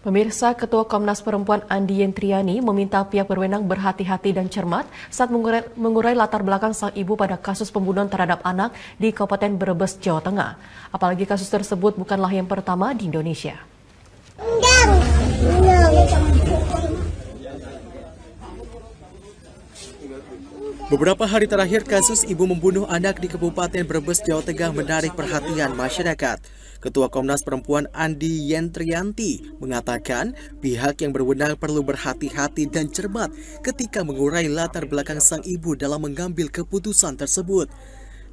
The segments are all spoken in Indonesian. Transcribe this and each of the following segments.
Pemirsa Ketua Komnas Perempuan Andi Yentriani meminta pihak berwenang berhati-hati dan cermat saat mengurai, mengurai latar belakang sang ibu pada kasus pembunuhan terhadap anak di Kabupaten Brebes, Jawa Tengah. Apalagi kasus tersebut bukanlah yang pertama di Indonesia. Beberapa hari terakhir, kasus ibu membunuh anak di Kabupaten Brebes, Jawa Tengah menarik perhatian masyarakat. Ketua Komnas Perempuan Andi Yentrianti mengatakan pihak yang berwenang perlu berhati-hati dan cermat ketika mengurai latar belakang sang ibu dalam mengambil keputusan tersebut.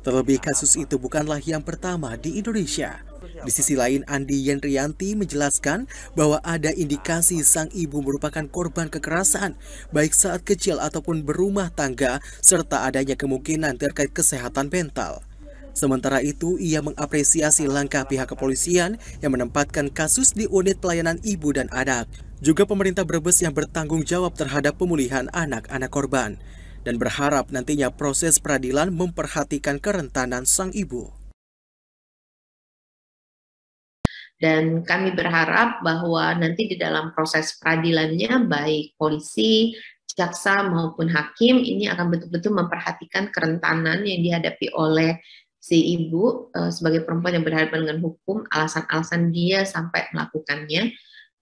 Terlebih kasus itu bukanlah yang pertama di Indonesia. Di sisi lain, Andi Yenrianti menjelaskan bahwa ada indikasi sang ibu merupakan korban kekerasan, baik saat kecil ataupun berumah tangga, serta adanya kemungkinan terkait kesehatan mental. Sementara itu, ia mengapresiasi langkah pihak kepolisian yang menempatkan kasus di unit pelayanan ibu dan anak, juga pemerintah Brebes yang bertanggung jawab terhadap pemulihan anak-anak korban, dan berharap nantinya proses peradilan memperhatikan kerentanan sang ibu. Dan kami berharap bahwa nanti di dalam proses peradilannya baik polisi, jaksa maupun hakim ini akan betul-betul memperhatikan kerentanan yang dihadapi oleh si ibu eh, sebagai perempuan yang berhadapan dengan hukum, alasan-alasan dia sampai melakukannya.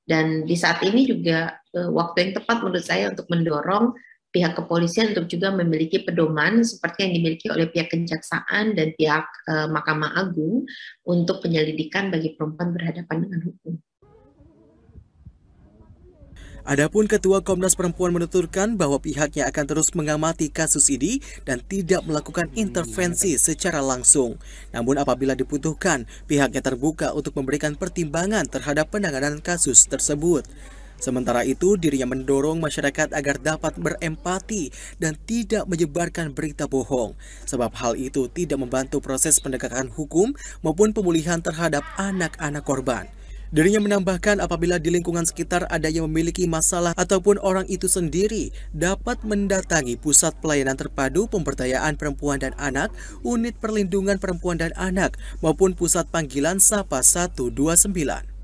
Dan di saat ini juga eh, waktu yang tepat menurut saya untuk mendorong pihak kepolisian untuk juga memiliki pedoman seperti yang dimiliki oleh pihak kejaksaan dan pihak eh, Mahkamah Agung untuk penyelidikan bagi perempuan berhadapan dengan hukum. Adapun Ketua Komnas Perempuan menuturkan bahwa pihaknya akan terus mengamati kasus ini dan tidak melakukan intervensi secara langsung. Namun apabila dibutuhkan, pihaknya terbuka untuk memberikan pertimbangan terhadap penanganan kasus tersebut. Sementara itu, dirinya mendorong masyarakat agar dapat berempati dan tidak menyebarkan berita bohong, sebab hal itu tidak membantu proses penegakan hukum maupun pemulihan terhadap anak-anak korban. Dirinya menambahkan apabila di lingkungan sekitar ada yang memiliki masalah ataupun orang itu sendiri dapat mendatangi Pusat Pelayanan Terpadu Pemberdayaan Perempuan dan Anak, Unit Perlindungan Perempuan dan Anak, maupun Pusat Panggilan Sapa 129.